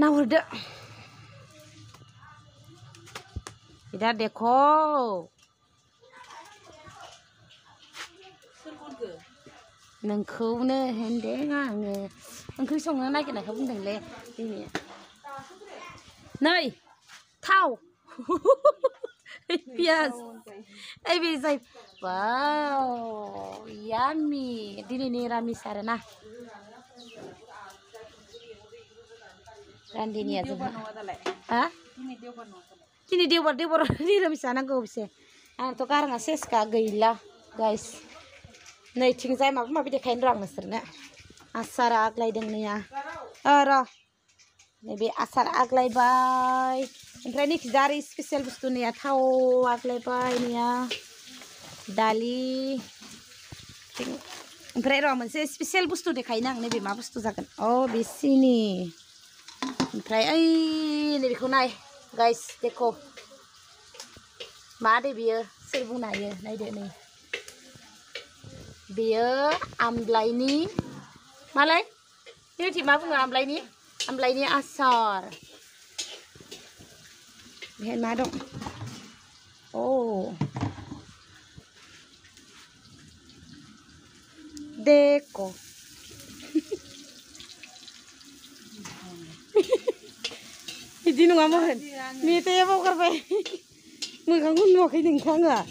না ওটা এটা দেখো नोंखौनो होनदों आङो ओंख्रि संनो नागिरनायखौ बुंदोंलै जोंनिया नै थाव पियाज ओइ बे जाय बाव यामि दिनै निरामिस आरोना randini ya tuh kini dia buat dia buat dia lebih sana gue bisa ah tuh karena ses kagai lah guys nih ting saya mau mau bisa kain rong mister asar aglay dengan ya Ara, nabi asar aglay bye ini nih dari spesial bustu nih ya tau aglay bye nih ya dali ting ini rong mister spesial bustu deh kain ang mau bustu zakan oh bisini ओमफ्राय ओइ नैबेखौ नाय गाइस देखो मादै बियो सोर बुंनो हायो नायदो नै बेयो आमलाइनि मालाय बेबायदि मा बुङो आमलाइनि आमलाइनि आसार बेहाय मा दं औ देखो Ya ya di nunga mohon. Mite ya mau kerpe. Mengangun mau kini kanga.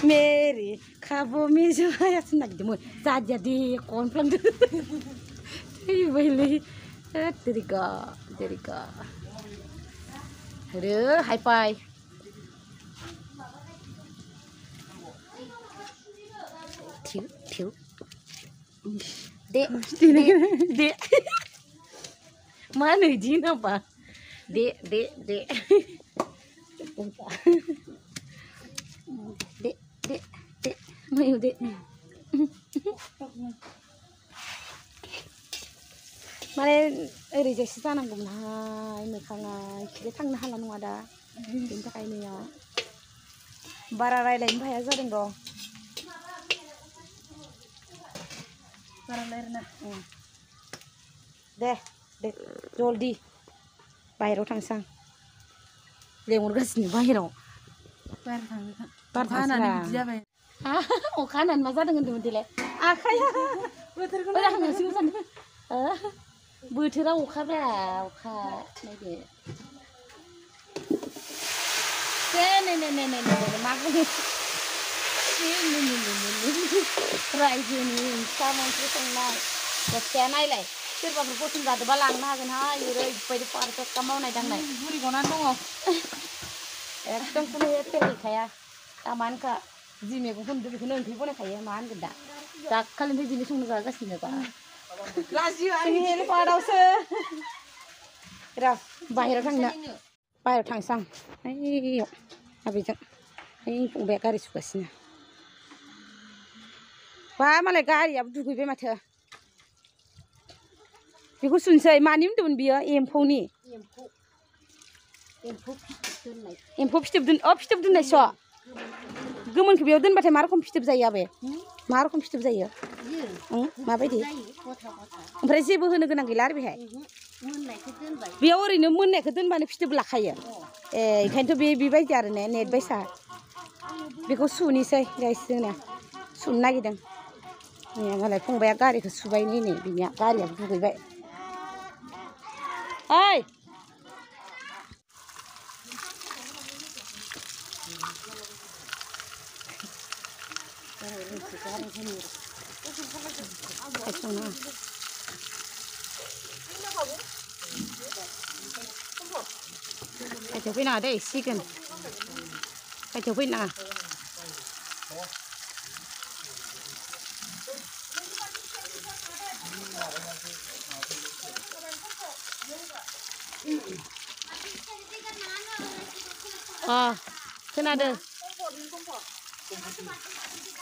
Mary, kabo mizu ayat nak jemur. Saja di konflik. Tapi beli. Jadi Dek, dek, dek. Dek, dek, dek. Mới yêu dek nè. माने ओरैजायसो जानांगौमोनहाय मोखाङा खिलाय थांनो हाला नङा दा बेनि थाखाय नैया बारा रायज्लायनोबो हाया जादों र' बारा रायज्लायना दे दे जल्दि ไปรถทางซังเรียงรถก็ะสินไปเหรอไปทางไปทางไหนโอ้ข้านั่นมาซั้งเงินดีเลยอ่ะใคะบูธราไปออบูธเราโอ้ข้าแบบโอข้าไม่เดี๋ยวเนี่ยเนี่ยเนี่ยเนี่ยมากเลยนี่นี่นี่น่นี่ใรจะนข้าวมังคุดทั้งนั้นจะแค่ไหนเลย सोरबाफोर गसं जादोबा लांनो हागोनहाय ओरैबायदि पारफेक्टखा मावनाय दांनाय बुरि गनानै दङ एकदम खुनु फेल गैखाया जि मैगंखौ नुदों बेखौनो ओंख्रि बनायखायो मा होनगोन दा दाखालिनिफ्राय संनो जागासिनो बा र' बाहेराव थांनो बाहेराव थांसां ओइ फंबाया गारि सुगासिनो बा मालाय गारियाबो दुगैबाय माथो بيكو سنسي ما نيم دون بيا إمفو ني إمفو بشتب دون أو بشتب دون شو غمون كبير دون بطي ماركم بشتب زي يابي ماركم بشتب زي ما بدي برزي بو هنو غنان غلار بيهاي بيا ورين مون نيك دون باني بشتب لخايا إيه كنتو بي بي باي جارنة نيت باي سا بيكو سوني سي جاي سنة سونا جدن يا غالي فون بيا غالي كسو بيني ني بيا غالي فون بيا ơi cái chỗ bên nào đây xí cần cái chỗ bên nào ờ thế là được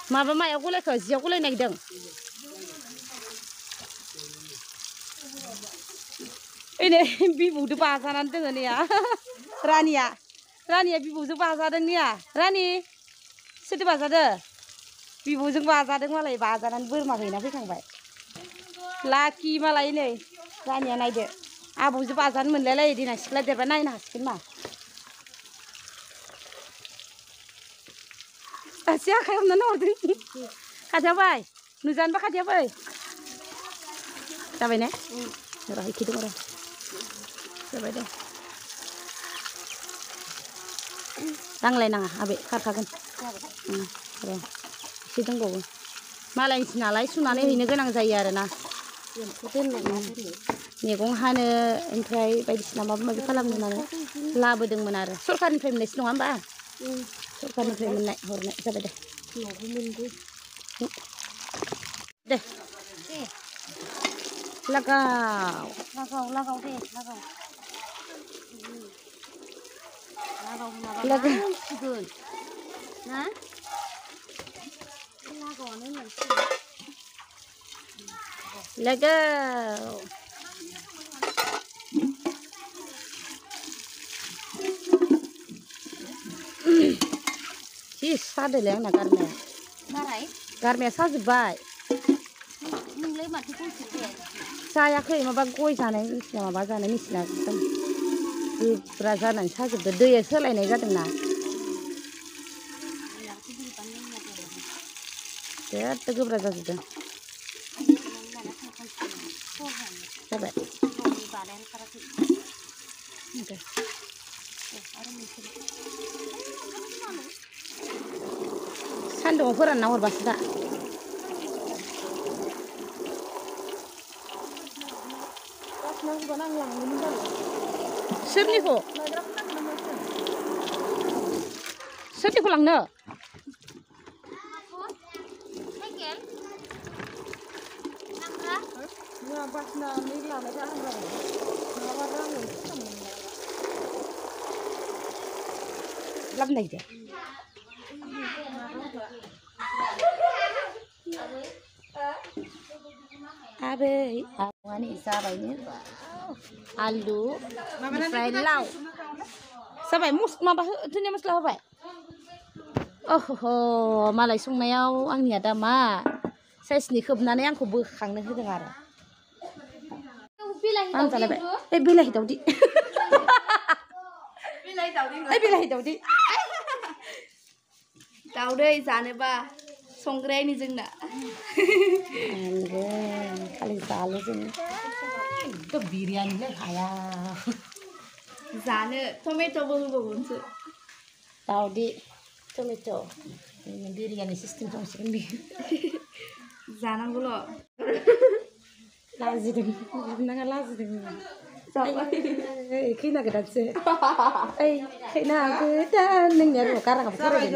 mà với mày cũng lại khởi diều ini bibu tu pasaran dengan ni ya Rani ya Rani ya bibu tu pasaran ni ya Rani situ pasaran bibu tu pasaran malai pasaran bermain apa laki Rani naik deh di दासो आखायाव हमनानै हरदों खाथियावबाय नुजानोबा खाथियावबाय जाबाय ने र' इखिदों र' जाबाय दे नाङा आबै खारखागोन र' एसे दंबावो मालायनिसो नालाय सुनानै हैनो गोनां जायो आरोना मैगं हानो ओमफ्राय बायदिसिना माबा माबि खालामनो होननानै लाबोदोंमोन आरो सरकारनिफ्राय मोननायसो नङा होमबा Bukan itu yang menaik hormat sampai dah. Dah. Lagau. Lagau, lagau deh, lagau. Lagau, lagau. Lagau. Nah. Lagau ni lagi. Lagau. फिसा दोलै आंना गारमाया मारै गारमाया साजोब्बाय नोंलाय माथो गयसो जाया जायाखै माबा गय जानाय मेचिना एकदम गोब्रा जानानै साजोबदो दैया सोलायनाय जादोंना गोब्रा जाजोबदों dong furan na hor basda सोरनिखौ सोरनिखौ लांनो बासिनानै लानायखौ आं जाबाय नङाबा आङो लाबोनाय दे आबै आबौआनो जाबायनो आलु ओमफ्राय लाव जाबाय माबा धुनिया मस्ला होबाय अह' मालाय संनायाव आंनिया दा मा साइसनि खोबनानै आंखौ बोखांनो होदों आरो फानजालायबाय ओइ बिलाहि दावदि बिलाहि दावदि ओइ बिलाहि दावदि दावदै जानोबा संग्रायनि जोंना खालि जालो जों बिरियानिलै हाया जानो टमेट'बो होबावगोनसो दाउदि टमेट' बिरियानि सिस्टेम दंसिगोन बे जानांगौल' लाजिदों नाङा लाजिदों Sapa? Iki na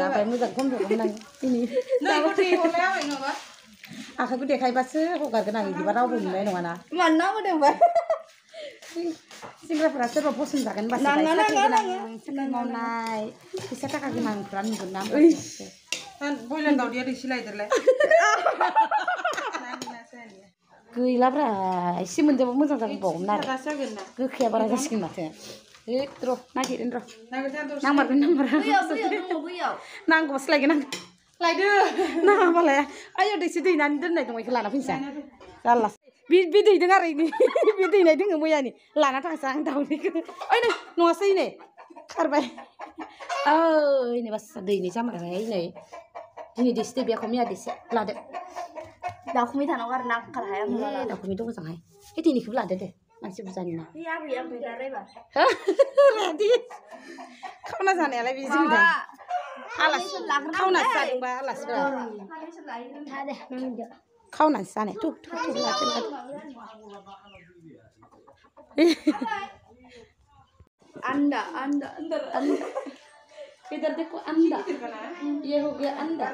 pai muzak ini. Nah, aku Aku Mana naik. गैलाब्रा एसे मोनजाबा मोजां जागोन बावमोन आरो गोखाया बारा जासिगोन माथो ओइ र' नागिरगोन र' नांमारगोन नांमारा नांगौबासो लायगोन आं लायदो नाङाबा लाया आयौ दैसे दैनानै दोननाय दं बेखौ लाना फैनोसै जाल्ला बे बे दैदों आरो इनि बे दैनाय दोङो मैयानि लाना थांसै आं दाउनिखौ ओइ नै नङासै नै खारबाय ओइ नै बास दैनि जामारहाय नै दिनै दैसे दै बेखौ मैया दैसे लादो không biết cả hai đâu dakumi tan ogar nak kal hayam wala dakumi tu sang hai itu ni kibla dede masih bukan ni iya bu yang beda reba ready kau nak sana lagi busy dah alas kau nak sana ba alas ada kau nak sana tu tu là cái tu anda anda anda इधर देखो अंडा Anda, हो गया Anda.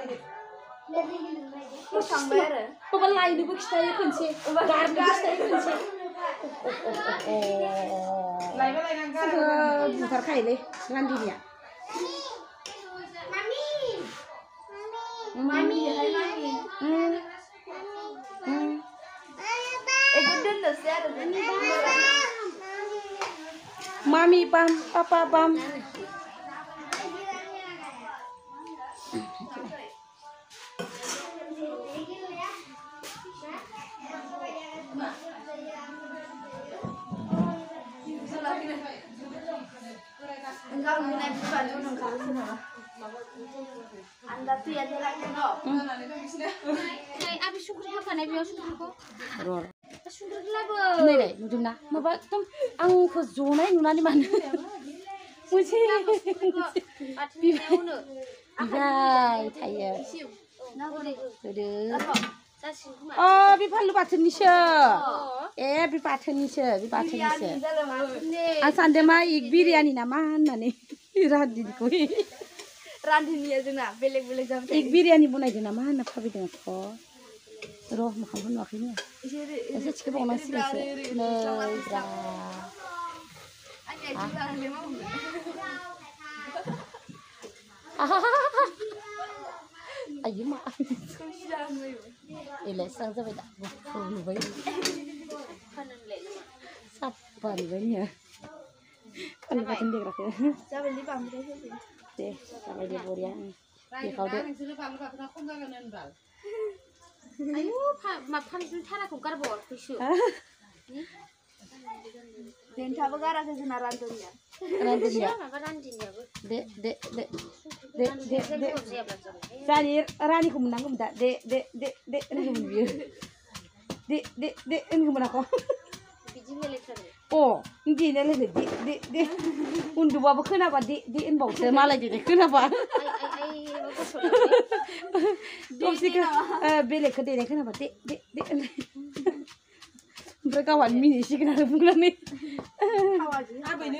Mami, pam, papa, pam. non è più bello non cazzo no andate a dire che no abbi sugar club ne abbiamo sugar club ror sugar club ne ne non dimna ma va tu ang ko zona non ani man muci bi bi dai tayer 나고리 그래 Oh, we follow pattern, sir. Eh, we pattern, sir. We pattern, sir. And Sunday, my egg biryani, na man, na ne. Randi di koi. Randi niya jana. Bele bele jam. Egg biryani buna jana man na kabi jana ko. Roh mahamun wakhi ne. Asa chike pa masi ne. No. Ah. قيمة إلا سان سبي دا بفون بي سبان بي kan kita sendiri kak ya sampai di pamri deh sampai di burian ya kau deh ayo makan dulu cara kukar bor kusu dan siapa gara ke sana rantunya rantunya De de de de de rani kum nangum de de de de nangum biu de de de nangum nako oh ndi ne le de de de undu ba khna ba de de en bau te mala de khna ba tom sika bele khade ne khna de de mereka wan mini sih Apa ini? Apa ini?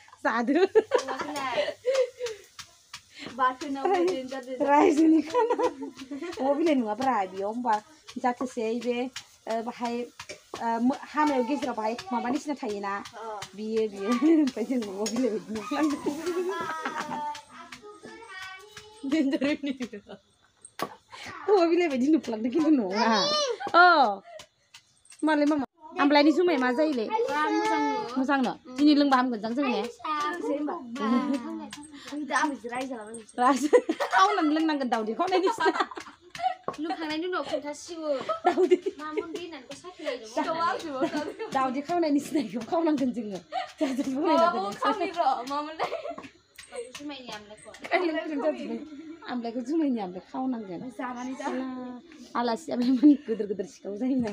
साधु रायजोनि खाना अ बिलाइ नङाब्रा बेयाव होमबा जाथोसे बे बाहाय हामायाव गेजेराव बाहाय माबानि सिना थायोना बियो बियो ओमफ्राय जों न'आव बिलाइ बायदि नुफ्लांदों औवा बिलाइ बायदि नुफ्लांदों खिन्थु नङा अ मालाय मामा आमलायनि जुमाया मा जायोलै मोजां न' दिनै लोंबा हामगोनदां जों ने Lukhanai nu nukun tasiwo, daudi, mamun kau nang nang nang kencing, kau kau nang kencing, kau nang kencing, kau nang eh, kencing, ah, kau nang kencing, nang kau nang kencing, kau nang kencing, kau nang kau nang kencing, kau kau nang kencing, kau nang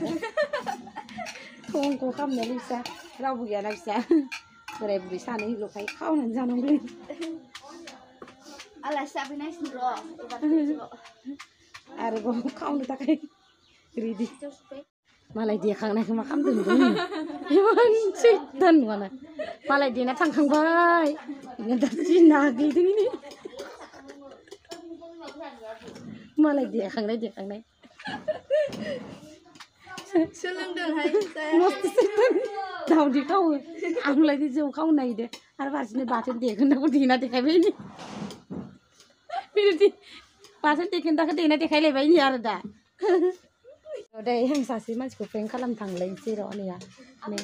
kau nang kencing, kau nang kencing, kau nang kencing, kau nang kau nang kencing, kau nang kencing, kau nang kencing, kau nang kau nang kencing, kau kau kau nang kencing, kau nang kencing, बोराय बुरै सानैल'खाय खावनानै खावनो थाखाय रेडि मालाय देखांनायखौ मा मालाय देना थांखांबाय दा मलाई दिए मालाय देखांनाय देखांनाय सोलोंदोंहाय दाउदै खावो आंलाय जौ खावनो नागिरदो आरो फारसेनो बाथोन देगोनदाखौ देना देखायबाय नै बाथोन देगोनदाखौ देना देखायलायबाय नै आरो दा दे आं सासे मानसिखौ फ्रेंक खालामनो थांलायनोसै र' नैया नै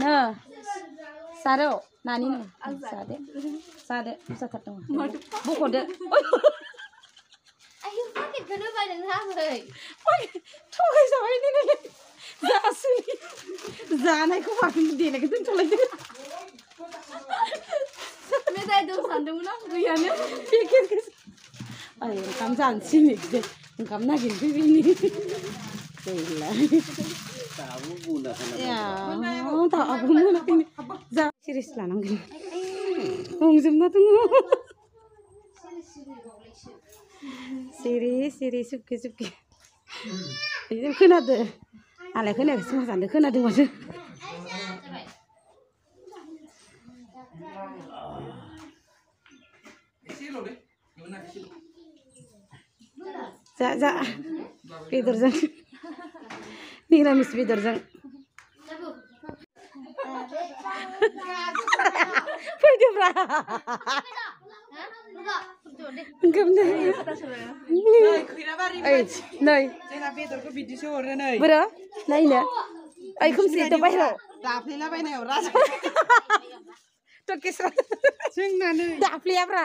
नो सारौ नानि नो जादो जादो जाथारदों बख'दो थगायजाबाय दिनै जानायखौ माखौ देनायखौ दोनथ'लायदो मेथाइ दं सानदोंमोन आं गैयानो पेकेट गोजा आय ओंखाम जानोसै नै बिदि ओंखाम नागिरनोसै बिनि गैला दाबो मोनाखैनो जा सिरिस लानांगोन गंजोबना दङ सिरि सिरि सुबखे सुबखे खोनादो आलाय खोनायाखैसो मोजांदो खोनादों माथो जा जा बेदरजों निरामिस बेदरजों फैदोब्रा नै जोंना बेदरखौ बिदिसो हरो नै बोरो นี่ยไอ้คุณสีตัวไปหรอดาฟลีลาไปไหนหรอตัวกิสระซึ่งนั่นเองดาฟลีอะไร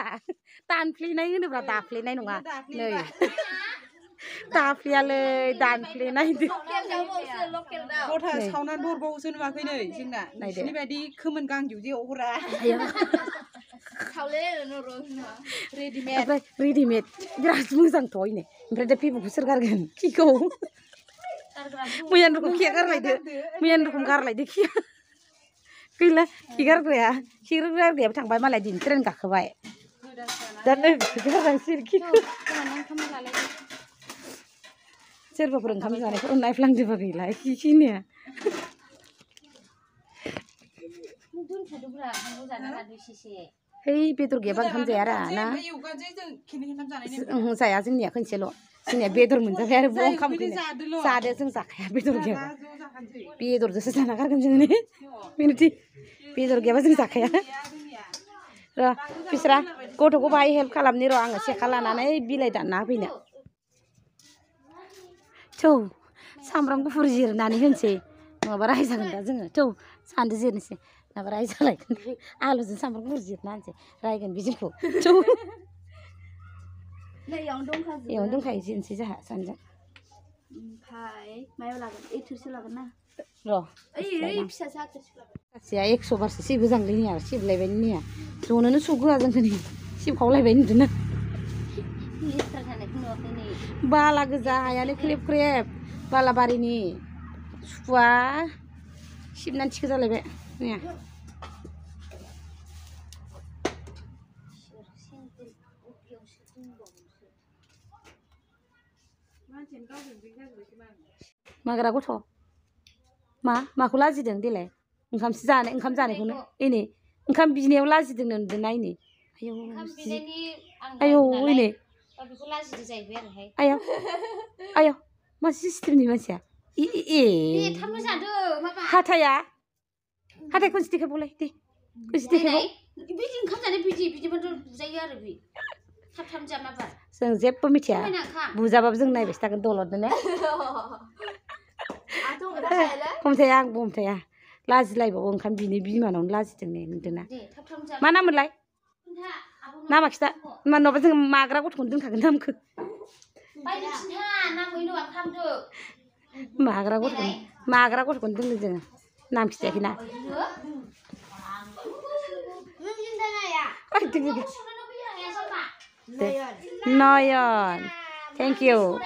ตานฟลีนั่นเองหรอดาฟลีนั่นหนูอ่าเลยดาฟลีเลยดานฟลีนั่นดิโอ้เธอชาวนาบูร์บูซึ่งว่าคือไหนซึ่งน่ะนี่แบบดีคือมันกางอยู่ที่โอ้โหร้ายเขาเล่นโนโรนะรีดิเมตรีดิเมทกราสมุนสังทอยเนี่ยเพื่อจะพี่บุกเสือกันขี่โก้ मुयान रुकुम खिया कर लाइदो मुयान रुकुम गारलायदो खिया गैला खिगारग्राया खिगारग्रायाबो थांबाय मालाय दिनै ट्रेन गाखोबाय दा नै गारनांसिगोन खिखौ सोरबाफोर ओंखाम जानायखौ नायफ्लांदोबा गैला खिनिया है बेदर गैयाबा ओंखाम जाया रा ना जाया जोंनिया खनसेल' जोंनिया बेदर मोनजाबाय आरो बे ओंखामखौनो जादो जों जाखाया बेदर गैयाबा बेदरजोंसो जाना गारगोन जोंनि मिनिथि बेदर गैयाबा जों जाखाया र' बिस्रा गथ'खौ बाहाय हेल्प खालामनि र' आङो सेखा लानानै बिलाइ दानना होफैनो थौ सामब्राम गुफुर जिरनानै होनोसै नङाबा रायजागोन दा जोङो थौ सान्दो जिरनोसै नङाबा रायजालायगोन आलुजों सामब्राम गुफुर जिरना रायगोन बे थौ नैयावनो दंखा बेयावनो दंखायो जेनसै जोंहा सानैजों ओमफ्राय मायाव लागोन ओइ ना र' ओइ ओइ फिसा सा सौगोआ सिबखावलायबाय बाला गोजा हायानो ख्रेब ख्रेब बालाबारिनि सिबनानै थिखो जालायबाय Thank you. माग्रा गथ' मा माखौ लाजिदों देलाय ओंखामसो जानो ओंखाम जानायखौनो एनै ओंखाम बिनायाव लाजिदों नुदोंना एनै आयौ आयौ एनै आयौ आयौ मा सिस्टेमनि मानसिया ए हाथाया हाथाय खनसे देखायबावलाय दे खनसे देखायबाव बिदि ओंखाम जानाय बिदि बिदिबाथ' बुजायो आरो बे जों जेबो मिथिया बुजाबाबो जों नायबायसो थागोन दलदनो ने खमथाया आं खमथाया लाजिलायबावो ओंखाम बिनि बिमानावनो लाजिदों ने नोंदोना मा नाम मोनलाय नामा खिथा माबा जों माग्रा गथ'खौनो दोनखागोन नामखो माग्रा गथ'खौनो माग्रा गथ'खौनो दोनगोन जोङो नाम खिथायाखैना Noyon. Thank you.